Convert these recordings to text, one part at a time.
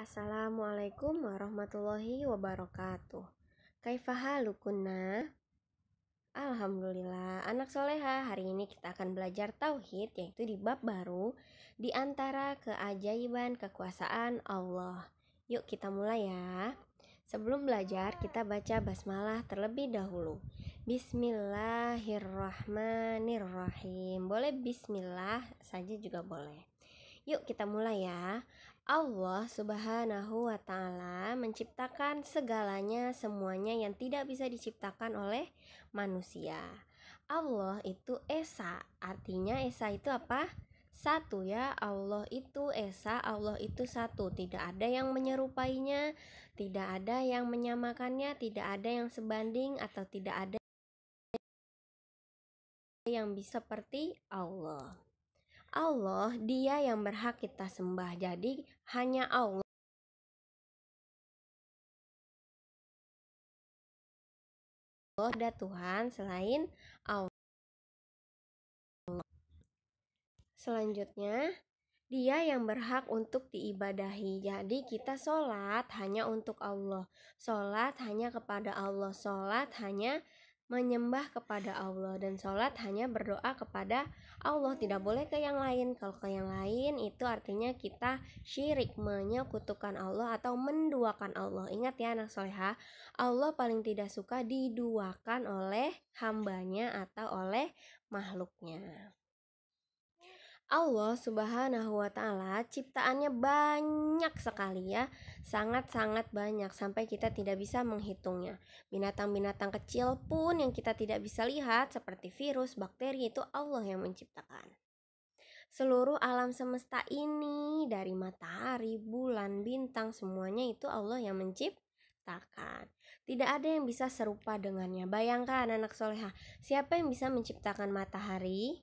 Assalamualaikum warahmatullahi wabarakatuh. Kaifahalukunna? Alhamdulillah, anak soleha hari ini kita akan belajar tauhid yaitu di bab baru di antara keajaiban kekuasaan Allah. Yuk kita mulai ya. Sebelum belajar kita baca basmalah terlebih dahulu. Bismillahirrahmanirrahim. Boleh bismillah saja juga boleh. Yuk kita mulai ya. Allah Subhanahu wa Ta'ala menciptakan segalanya, semuanya yang tidak bisa diciptakan oleh manusia. Allah itu Esa, artinya Esa itu apa? Satu ya, Allah itu Esa, Allah itu satu. Tidak ada yang menyerupainya, tidak ada yang menyamakannya, tidak ada yang sebanding, atau tidak ada yang bisa seperti Allah. Allah dia yang berhak kita sembah. Jadi hanya Allah ada Tuhan selain Allah. Selanjutnya, dia yang berhak untuk diibadahi. Jadi kita sholat hanya untuk Allah. Sholat hanya kepada Allah. Sholat hanya menyembah kepada Allah dan sholat hanya berdoa kepada Allah tidak boleh ke yang lain kalau ke yang lain itu artinya kita syirik menyekutukan Allah atau menduakan Allah ingat ya anak soleha Allah paling tidak suka diduakan oleh hambanya atau oleh makhluknya Allah Subhanahu wa taala ciptaannya banyak sekali ya, sangat-sangat banyak sampai kita tidak bisa menghitungnya. Binatang-binatang kecil pun yang kita tidak bisa lihat seperti virus, bakteri itu Allah yang menciptakan. Seluruh alam semesta ini dari matahari, bulan, bintang semuanya itu Allah yang menciptakan Tidak ada yang bisa serupa dengannya. Bayangkan anak soleha, siapa yang bisa menciptakan matahari?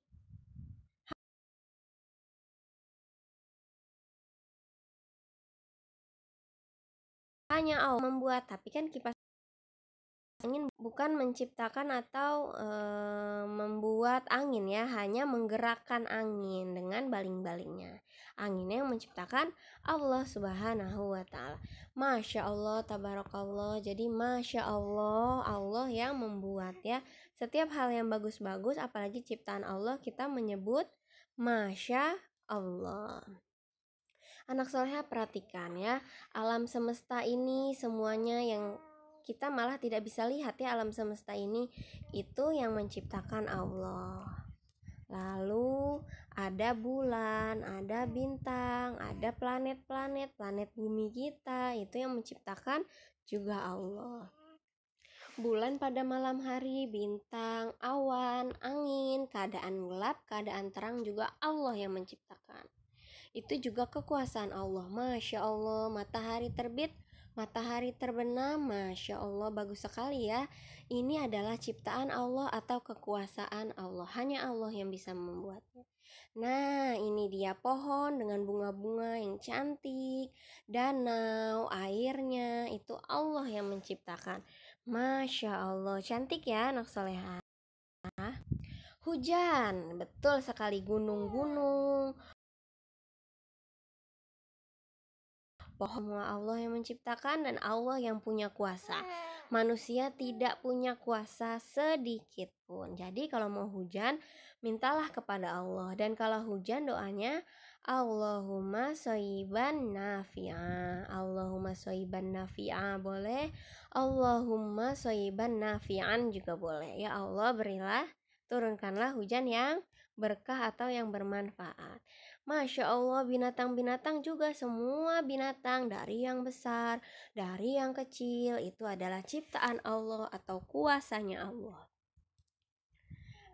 hanya Allah oh, membuat, tapi kan kipas angin bukan menciptakan atau e, membuat angin ya, hanya menggerakkan angin dengan baling-balingnya. Anginnya yang menciptakan Allah Subhanahu wa taala. Masya Allah, tabarakallah. Jadi Masya Allah, Allah yang membuat ya. Setiap hal yang bagus-bagus apalagi ciptaan Allah kita menyebut Masya Allah. Anak soleha perhatikan ya, alam semesta ini semuanya yang kita malah tidak bisa lihat ya alam semesta ini itu yang menciptakan Allah. Lalu ada bulan, ada bintang, ada planet-planet, planet bumi kita itu yang menciptakan juga Allah. Bulan pada malam hari, bintang, awan, angin, keadaan gelap, keadaan terang juga Allah yang menciptakan itu juga kekuasaan Allah Masya Allah matahari terbit matahari terbenam Masya Allah bagus sekali ya ini adalah ciptaan Allah atau kekuasaan Allah hanya Allah yang bisa membuatnya Nah, ini dia pohon dengan bunga-bunga yang cantik, danau, airnya, itu Allah yang menciptakan. Masya Allah, cantik ya anak soleha. Hujan, betul sekali gunung-gunung, Bahwa Allah yang menciptakan dan Allah yang punya kuasa. Iya. Manusia tidak punya kuasa sedikit pun. Jadi kalau mau hujan, mintalah kepada Allah. Dan kalau hujan doanya, Allahumma soiban nafi'a Allahumma soiban nafi'a boleh Allahumma soiban nafi'an juga boleh Ya Allah berilah turunkanlah hujan yang berkah atau yang bermanfaat. Masya Allah, binatang-binatang juga semua binatang dari yang besar, dari yang kecil itu adalah ciptaan Allah atau kuasanya Allah.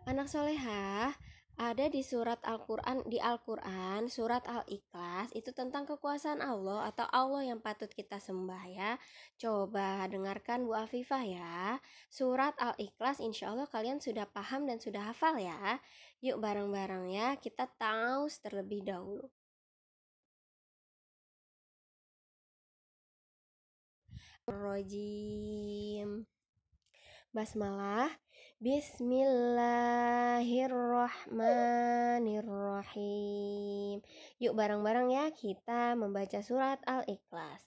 Anak solehah, ada di surat Al-Quran di Al-Quran surat Al-Ikhlas itu tentang kekuasaan Allah atau Allah yang patut kita sembah ya coba dengarkan Bu Afifah ya surat Al-Ikhlas insya Allah kalian sudah paham dan sudah hafal ya Yuk bareng-bareng ya, kita tahu terlebih dahulu. Rojim Basmalah Bismillahirrahmanirrahim Yuk bareng-bareng ya kita membaca surat Al-Ikhlas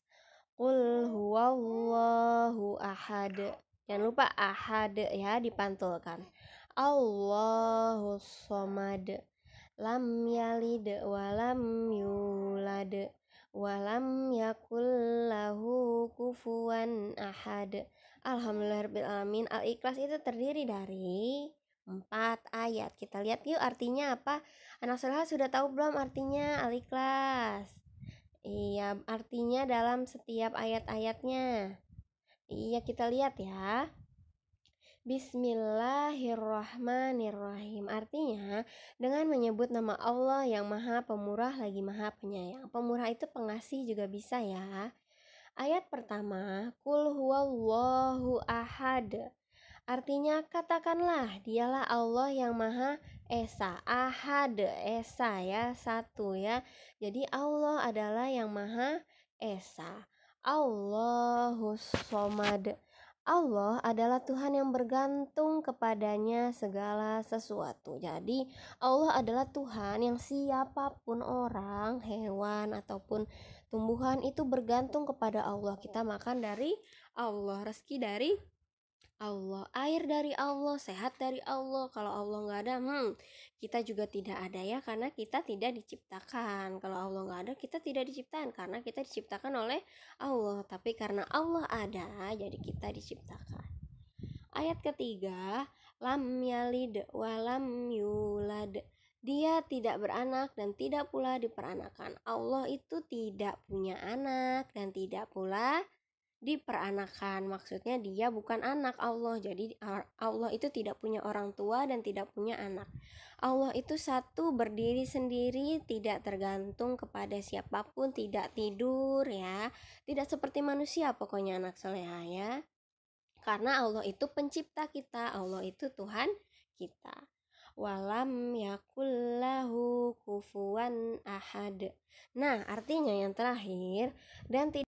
Qul huwallahu ahad Jangan lupa ahad ya dipantulkan Allahu somad lam yalid walam yulad walam yakul lahu kufuwan ahad Alhamdulillah alamin Al-Ikhlas itu terdiri dari empat ayat kita lihat yuk artinya apa anak soleh sudah tahu belum artinya Al-Ikhlas iya artinya dalam setiap ayat-ayatnya iya kita lihat ya Bismillahirrahmanirrahim. Artinya, dengan menyebut nama Allah yang Maha Pemurah lagi Maha Penyayang. Pemurah itu pengasih juga bisa ya. Ayat pertama, Kul huwallahu ahad. Artinya, katakanlah, dialah Allah yang Maha Esa, Ahad, Esa ya, satu ya. Jadi Allah adalah yang Maha Esa. Allahus Somad. Allah adalah Tuhan yang bergantung kepadanya segala sesuatu. Jadi, Allah adalah Tuhan yang siapapun orang, hewan, ataupun tumbuhan itu bergantung kepada Allah. Kita makan dari Allah, rezeki dari Allah, air dari Allah, sehat dari Allah. Kalau Allah nggak ada, hmm, kita juga tidak ada ya, karena kita tidak diciptakan. Kalau Allah nggak ada, kita tidak diciptakan, karena kita diciptakan oleh Allah. Tapi karena Allah ada, jadi kita diciptakan. Ayat ketiga, lam yalid walam yulad. Dia tidak beranak dan tidak pula diperanakan. Allah itu tidak punya anak dan tidak pula diperanakan maksudnya dia bukan anak Allah jadi Allah itu tidak punya orang tua dan tidak punya anak Allah itu satu berdiri sendiri tidak tergantung kepada siapapun tidak tidur ya tidak seperti manusia pokoknya anak soleha ya karena Allah itu pencipta kita Allah itu Tuhan kita walam yakullahu kufuan ahad. Nah, artinya yang terakhir dan tidak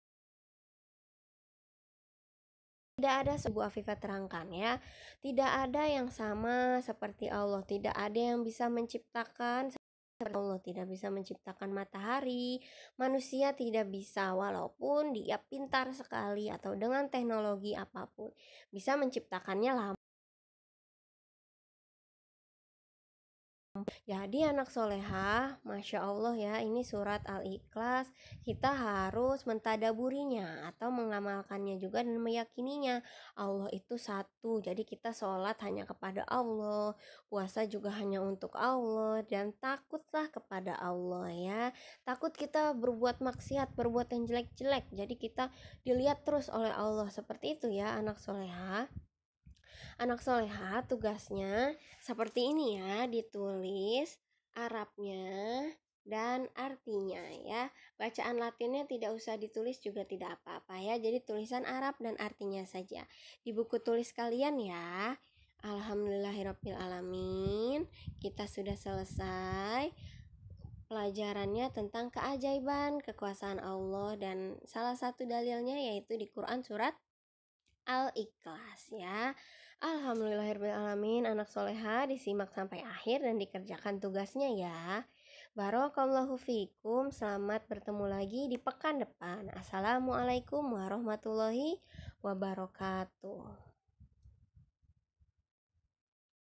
tidak ada sebuah Afifah terangkan ya. Tidak ada yang sama seperti Allah. Tidak ada yang bisa menciptakan seperti Allah tidak bisa menciptakan matahari. Manusia tidak bisa walaupun dia pintar sekali atau dengan teknologi apapun bisa menciptakannya lama. Jadi ya, anak soleha, Masya Allah ya ini surat Al-Ikhlas Kita harus mentadaburinya atau mengamalkannya juga dan meyakininya Allah itu satu, jadi kita sholat hanya kepada Allah Puasa juga hanya untuk Allah dan takutlah kepada Allah ya Takut kita berbuat maksiat, berbuat yang jelek-jelek Jadi kita dilihat terus oleh Allah seperti itu ya anak soleha Anak soleha tugasnya seperti ini ya, ditulis Arabnya dan artinya ya. Bacaan Latinnya tidak usah ditulis juga tidak apa-apa ya. Jadi tulisan Arab dan artinya saja. Di buku tulis kalian ya. alamin. Kita sudah selesai pelajarannya tentang keajaiban, kekuasaan Allah dan salah satu dalilnya yaitu di Quran surat Al-Ikhlas ya. Alhamdulillahirrahmanirrahim, anak soleha disimak sampai akhir dan dikerjakan tugasnya ya. Barakallahu fikum, selamat bertemu lagi di pekan depan. Assalamualaikum warahmatullahi wabarakatuh.